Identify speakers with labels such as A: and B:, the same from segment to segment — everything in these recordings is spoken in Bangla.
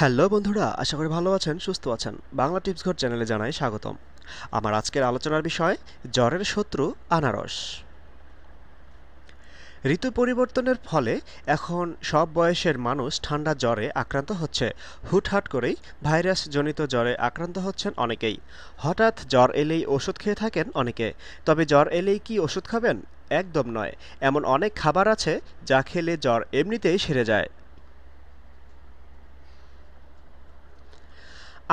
A: হ্যালো বন্ধুরা আশা করি ভালো আছেন সুস্থ আছেন বাংলা টিপস ঘর চ্যানেলে জানাই স্বাগতম আমার আজকের আলোচনার বিষয় জ্বরের শত্রু আনারস ঋতু পরিবর্তনের ফলে এখন সব বয়সের মানুষ ঠান্ডা জ্বরে আক্রান্ত হচ্ছে হুটহাট করেই ভাইরাসজনিত জ্বরে আক্রান্ত হচ্ছেন অনেকেই হঠাৎ জ্বর এলেই ওষুধ খেয়ে থাকেন অনেকে তবে জ্বর এলেই কি ওষুধ খাবেন একদম নয় এমন অনেক খাবার আছে যা খেলে জ্বর এমনিতেই সেরে যায়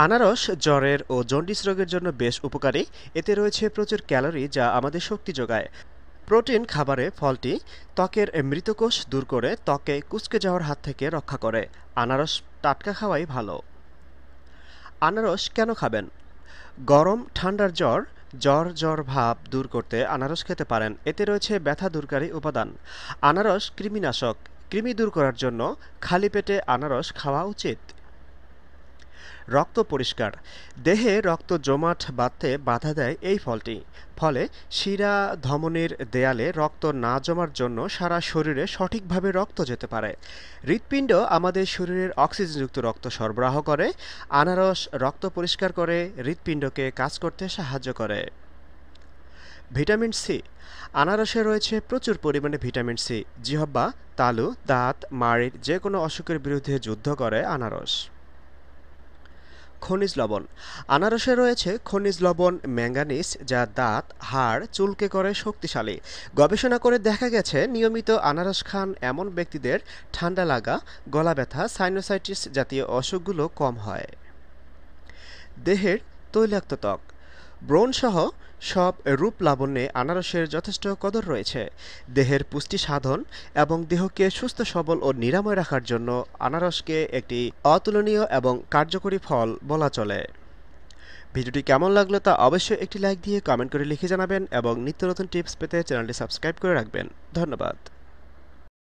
A: আনারস জ্বরের ও জন্ডিস রোগের জন্য বেশ উপকারী এতে রয়েছে প্রচুর ক্যালোরি যা আমাদের শক্তি যোগায় প্রোটিন খাবারে ফলটি ত্বকের মৃতকোষ দূর করে ত্বকে কুচকে যাওয়ার হাত থেকে রক্ষা করে আনারস টাটকা খাওয়াই ভালো আনারস কেন খাবেন গরম ঠান্ডার জ্বর জ্বর জ্বর ভাব দূর করতে আনারস খেতে পারেন এতে রয়েছে ব্যথা দূরকারী উপাদান আনারস কৃমিনাশক কৃমি দূর করার জন্য খালি পেটে আনারস খাওয়া উচিত রক্ত পরিষ্কার দেহে রক্ত জমাট বাঁধতে বাধা দেয় এই ফলটি ফলে শিরা ধমনের দেয়ালে রক্ত না জমার জন্য সারা শরীরে সঠিকভাবে রক্ত যেতে পারে হৃৎপিণ্ড আমাদের শরীরের অক্সিজেনযুক্ত রক্ত সরবরাহ করে আনারস রক্ত পরিষ্কার করে হৃৎপিণ্ডকে কাজ করতে সাহায্য করে ভিটামিন সি আনারসে রয়েছে প্রচুর পরিমাণে ভিটামিন সি জিহব্বা তালু দাঁত মাড়ির যে কোনো অসুখের বিরুদ্ধে যুদ্ধ করে আনারস খনিজ লবণ আনারসে রয়েছে খনিজ লবণ ম্যাঙ্গানিজ যা দাঁত হাড় চুলকে করে শক্তিশালী গবেষণা করে দেখা গেছে নিয়মিত আনারস খান এমন ব্যক্তিদের ঠান্ডা লাগা গলা ব্যথা সাইনোসাইটিস জাতীয় অসুখগুলো কম হয় দেহের তৈলাক্ত ত্বক ব্রণসহ সব রূপ লাবণ্যে আনারসের যথেষ্ট কদর রয়েছে দেহের পুষ্টি সাধন এবং দেহকে সুস্থ সবল ও নিরাময় রাখার জন্য আনারসকে একটি অতুলনীয় এবং কার্যকরী ফল বলা চলে ভিডিওটি কেমন লাগলো তা অবশ্যই একটি লাইক দিয়ে কমেন্ট করে লিখে জানাবেন এবং নিত্য নতুন টিপস পেতে চ্যানেলটি সাবস্ক্রাইব করে রাখবেন ধন্যবাদ